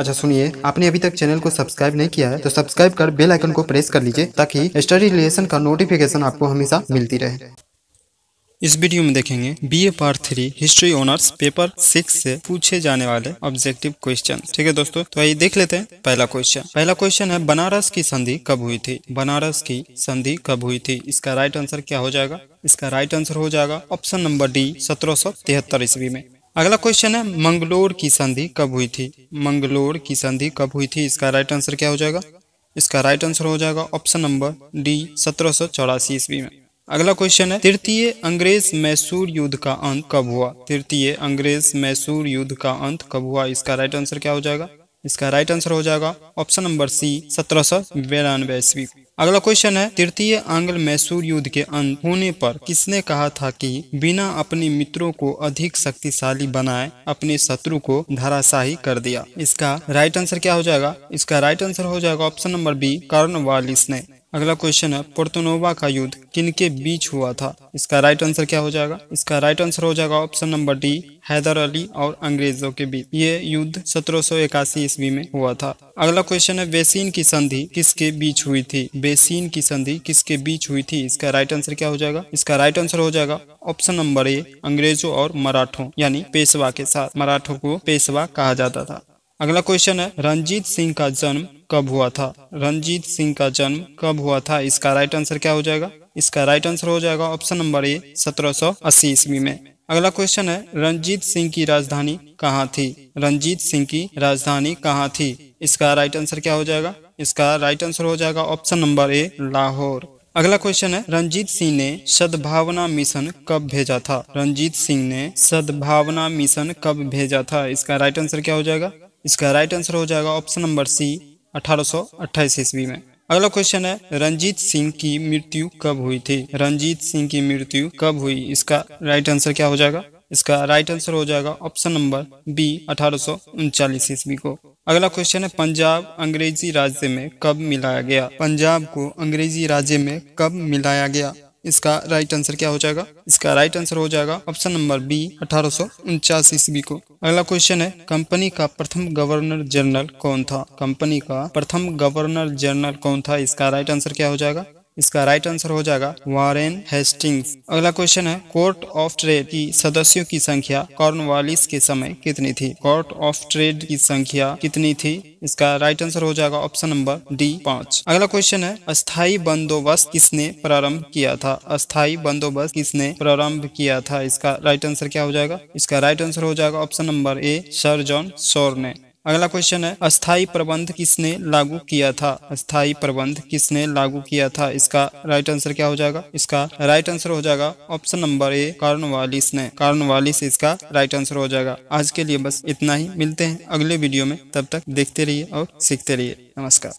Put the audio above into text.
अच्छा सुनिए आपने अभी तक चैनल को सब्सक्राइब नहीं किया है तो सब्सक्राइब कर बेल आइकन को प्रेस कर लीजिए ताकि स्टडी रिलेशन का नोटिफिकेशन आपको हमेशा मिलती रहे इस वीडियो में देखेंगे B A part three history honours paper six से पूछे जाने वाले ऑब्जेक्टिव क्वेश्चन ठीक है दोस्तों तो आइए देख लेते हैं पहला क्वेश्चन पहला क्वेश्चन है बनारस की संधि कब हुई थी बनारस की संधि कब हुई थी इसका राइट आंसर क्या हो जाएगा इसका राइट आंसर हो जाएगा ऑप्शन नंबर डी सत्रह ईस्वी में अगला क्वेश्चन है मंगलोर की संधि कब हुई थी मंगलोर की संधि कब हुई थी इसका राइट आंसर क्या हो जाएगा इसका राइट आंसर हो जाएगा ऑप्शन नंबर डी सत्रह सौ चौरासी ईस्वी में अगला क्वेश्चन है तृतीय अंग्रेज मैसूर युद्ध का अंत कब हुआ तृतीय अंग्रेज मैसूर युद्ध का अंत कब हुआ इसका राइट आंसर क्या हो जाएगा इसका राइट आंसर हो जाएगा ऑप्शन नंबर सी सत्रह सौ बिरानवे ईस्वी अगला क्वेश्चन है तृतीय आंग्ल मैसूर युद्ध के अंत होने पर किसने कहा था कि बिना अपने मित्रों को अधिक शक्तिशाली बनाए अपने शत्रु को धराशाही कर दिया इसका राइट आंसर क्या हो जाएगा इसका राइट आंसर हो जाएगा option number B Cornwallis ने अगला क्वेश्चन है पोर्तनोवा का युद्ध किनके बीच हुआ था इसका राइट आंसर क्या हो जाएगा इसका राइट आंसर हो जाएगा option number D Hyder Ali और अंग्रेजों के बीच ये युद्ध सत्रह ईस्वी में हुआ था अगला क्वेश्चन है बेसिन की संधि किसके बीच हुई थी बेसिन की संधि किसके बीच हुई थी इसका राइट आंसर क्या हो जाएगा इसका राइट आंसर हो जाएगा ऑप्शन नंबर ए अंग्रेजों और मराठों यानी पेशवा के साथ मराठों को पेशवा कहा जाता था अगला क्वेश्चन है रंजीत सिंह का जन्म कब हुआ था रंजीत सिंह का जन्म कब हुआ था इसका राइट आंसर क्या हो जाएगा इसका राइट आंसर हो जाएगा ऑप्शन नंबर ए 1780 ईस्वी में अगला क्वेश्चन है रंजीत सिंह की राजधानी कहाँ थी रंजीत सिंह की राजधानी कहाँ थी इसका राइट आंसर क्या हो जाएगा इसका राइट आंसर हो जाएगा ऑप्शन नंबर ए लाहौर अगला क्वेश्चन है रंजीत सिंह ने सद्भावना मिशन कब भेजा था रंजीत सिंह ने सद्भावना मिशन कब भेजा था इसका राइट आंसर क्या हो जाएगा इसका राइट आंसर हो जाएगा ऑप्शन नंबर सी अठारह ईस्वी में अगला क्वेश्चन है रंजीत सिंह की मृत्यु कब हुई थी रंजीत सिंह की मृत्यु कब हुई इसका राइट आंसर क्या हो जाएगा इसका राइट आंसर हो जाएगा ऑप्शन नंबर बी अठारह ईस्वी को अगला क्वेश्चन है पंजाब अंग्रेजी राज्य में कब मिलाया गया पंजाब को अंग्रेजी राज्य में कब मिलाया गया इसका राइट आंसर क्या हो जाएगा इसका राइट आंसर हो जाएगा ऑप्शन नंबर बी अठारह ईस्वी को अगला क्वेश्चन है कंपनी का प्रथम गवर्नर जनरल कौन था कंपनी का प्रथम गवर्नर जनरल कौन था इसका राइट आंसर क्या हो जाएगा इसका राइट आंसर हो जाएगा वारेन हेस्टिंग्स अगला क्वेश्चन है कोर्ट ऑफ ट्रेड की सदस्यों की संख्या कॉर्नवालिस के समय कितनी थी कोर्ट ऑफ ट्रेड की संख्या कितनी थी इसका राइट आंसर हो जाएगा ऑप्शन नंबर डी पाँच अगला क्वेश्चन है अस्थायी बंदोबस्त किसने प्रारंभ किया था अस्थायी बंदोबस्त किसने प्रारंभ किया था इसका राइट आंसर क्या हो जाएगा इसका राइट आंसर हो जाएगा option number A sir John Shore ने अगला क्वेश्चन है अस्थाई प्रबंध किसने लागू किया था अस्थाई प्रबंध किसने लागू किया था इसका राइट आंसर क्या हो जाएगा इसका राइट आंसर हो जाएगा ऑप्शन नंबर ए वालिस ने कारण कार्नवालिस इसका राइट आंसर हो जाएगा आज के लिए बस इतना ही मिलते हैं अगले वीडियो में तब तक देखते रहिए और सीखते रहिए नमस्कार